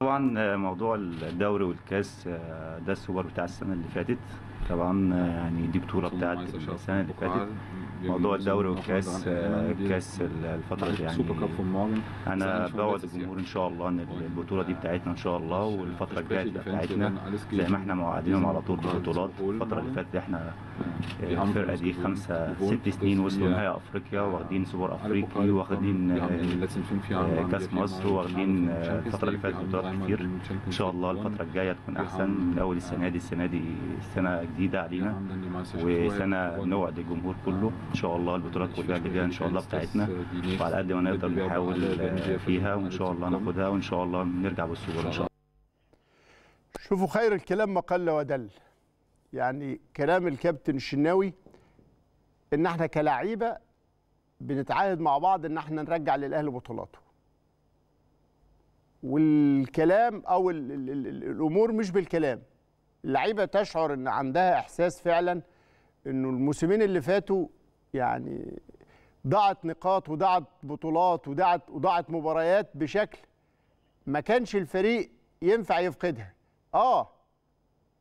طبعا آه، موضوع الدوري والكاس آه، ده السوبر بتاع السنه اللي فاتت طبعا يعني دي بطوله بتاعت السنه اللي فاتت موضوع الدوري والكاس آه، كاس الفتره دي يعني انا بوعد الجمهور ان شاء الله ان طيب. البطوله دي بتاعتنا ان شاء الله والفتره الجايه بتاعتنا يعني زي ما احنا موعدينهم على طول ببطولات الفتره اللي فاتت احنا آه، الفرقه دي خمسه ست سنين وصلوا نهائي آه، افريقيا واخدين سوبر افريقي واخدين يعني كاس مصر واخدين الفتره اللي فاتت يعني بطولات كتير ان شاء الله الفتره الجايه تكون احسن من اول السنه دي السنه دي السنه جديده علينا وسنه نوعد الجمهور كله ان شاء الله البطولات كلها اللي ان شاء الله بتاعتنا آه، وعلى قد ما نقدر نحاول آه، فيها وان شاء الله ناخدها وان شاء الله نرجع بالصوره ان شاء الله شوفوا خير الكلام ما قل ودل يعني كلام الكابتن الشناوي ان احنا كلاعيبه بنتعاهد مع بعض ان احنا نرجع للاهلي بطولاته والكلام او الـ الـ الـ الامور مش بالكلام اللعيبه تشعر ان عندها احساس فعلا انه الموسمين اللي فاتوا يعني ضاعت نقاط وضاعت بطولات وضاعت وضاعت مباريات بشكل ما كانش الفريق ينفع يفقدها اه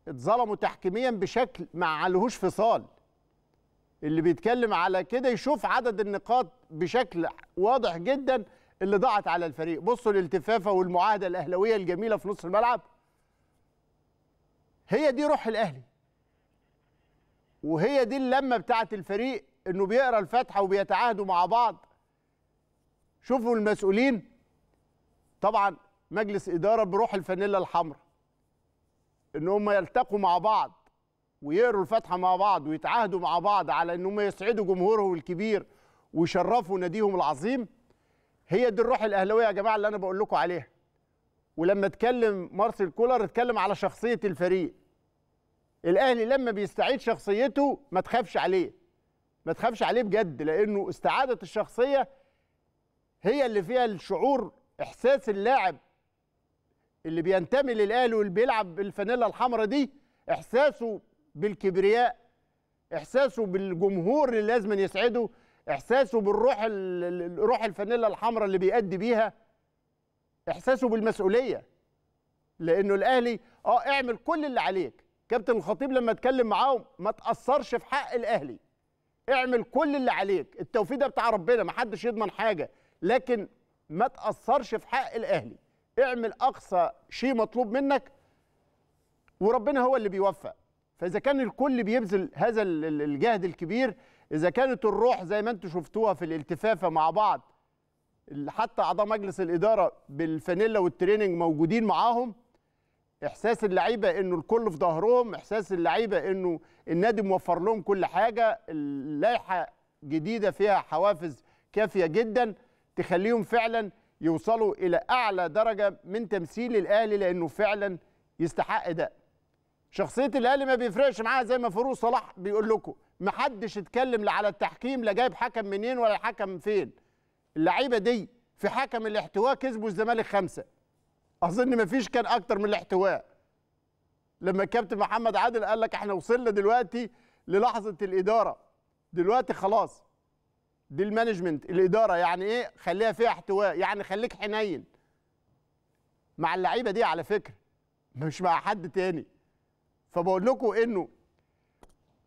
اتظلموا تحكيميا بشكل ما عليهوش فصال اللي بيتكلم على كده يشوف عدد النقاط بشكل واضح جدا اللي ضاعت على الفريق بصوا الالتفافه والمعاهده الاهلاويه الجميله في نص الملعب هي دي روح الاهلي وهي دي اللمه بتاعه الفريق انه بيقرا الفاتحه وبيتعاهدوا مع بعض شوفوا المسؤولين طبعا مجلس اداره بروح الفانيلا الحمراء ان هم يلتقوا مع بعض ويقروا الفاتحه مع بعض ويتعاهدوا مع بعض على ان هم يسعدوا جمهورهم الكبير ويشرفوا ناديهم العظيم هي دي الروح الاهلاويه يا جماعه اللي انا بقول لكم عليها ولما اتكلم مارسيل كولر اتكلم على شخصيه الفريق الاهلي لما بيستعيد شخصيته ما تخافش عليه ما تخافش عليه بجد لانه استعاده الشخصيه هي اللي فيها الشعور احساس اللاعب اللي بينتمي للاهلي واللي بيلعب بالفانيلا الحمراء دي احساسه بالكبرياء احساسه بالجمهور اللي لازم يسعده احساسه بالروح روح الفانيلا الحمراء اللي بيأدي بيها احساسه بالمسؤوليه لانه الاهلي اه اعمل كل اللي عليك كابتن الخطيب لما اتكلم معاهم ما تاثرش في حق الاهلي اعمل كل اللي عليك التوفيق ده بتاع ربنا ما حدش يضمن حاجه لكن ما تاثرش في حق الاهلي اعمل اقصى شيء مطلوب منك وربنا هو اللي بيوفق فاذا كان الكل بيبذل هذا الجهد الكبير اذا كانت الروح زي ما انتم شفتوها في الالتفافه مع بعض حتى اعضاء مجلس الاداره بالفانيلا والتريننج موجودين معاهم احساس اللعيبه انه الكل في ظهرهم احساس اللعيبه انه النادي موفر لهم كل حاجه اللائحه جديده فيها حوافز كافيه جدا تخليهم فعلا يوصلوا الى اعلى درجه من تمثيل الاهلي لانه فعلا يستحق ده شخصيه الاهلي ما بيفرقش معاها زي ما فاروق صلاح بيقول لكم محدش اتكلم لا على التحكيم لا جايب حكم منين ولا حكم فين اللعيبه دي في حكم الاحتواء كسبوا الزمالك خمسه اظن ما فيش كان اكتر من الاحتواء لما الكابتن محمد عادل قال لك احنا وصلنا دلوقتي للحظه الاداره دلوقتي خلاص دي المانجمنت الاداره يعني ايه خليها فيها احتواء يعني خليك حنين مع اللعيبه دي على فكره مش مع حد تاني فبقول لكم انه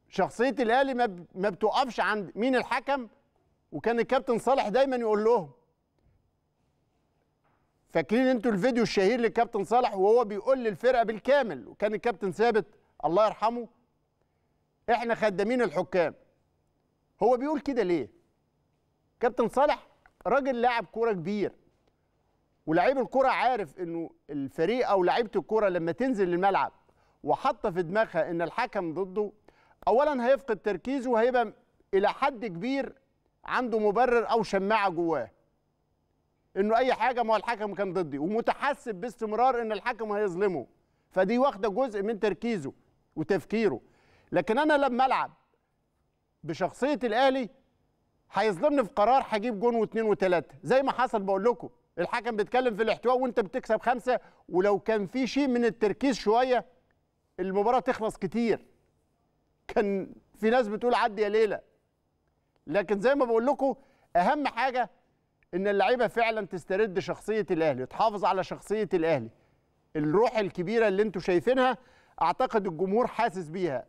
شخصيه الاهلي ما بتوقفش عند مين الحكم وكان الكابتن صالح دايما يقول لهم فاكرين انتوا الفيديو الشهير للكابتن صالح وهو بيقول للفرقه بالكامل وكان الكابتن ثابت الله يرحمه احنا خدامين الحكام هو بيقول كده ليه كابتن صالح راجل لاعب كوره كبير ولاعيب الكوره عارف انه الفريق او لعيبه الكوره لما تنزل الملعب وحاطه في دماغها ان الحكم ضده اولا هيفقد تركيزه وهيبقى الى حد كبير عنده مبرر او شماعه جواه انه اي حاجه ما هو الحكم كان ضدي ومتحسب باستمرار ان الحكم هيظلمه فدي واخده جزء من تركيزه وتفكيره لكن انا لما العب بشخصيه الاهلي هيظلمني في قرار هجيب جون واثنين وثلاثه زي ما حصل بقول لكم الحكم بيتكلم في الاحتواء وانت بتكسب خمسه ولو كان في شيء من التركيز شويه المباراه تخلص كتير كان في ناس بتقول عدي يا ليله لكن زي ما بقول لكم اهم حاجه ان اللعيبه فعلا تسترد شخصيه الاهلي تحافظ على شخصيه الاهلي الروح الكبيره اللي انتم شايفينها اعتقد الجمهور حاسس بيها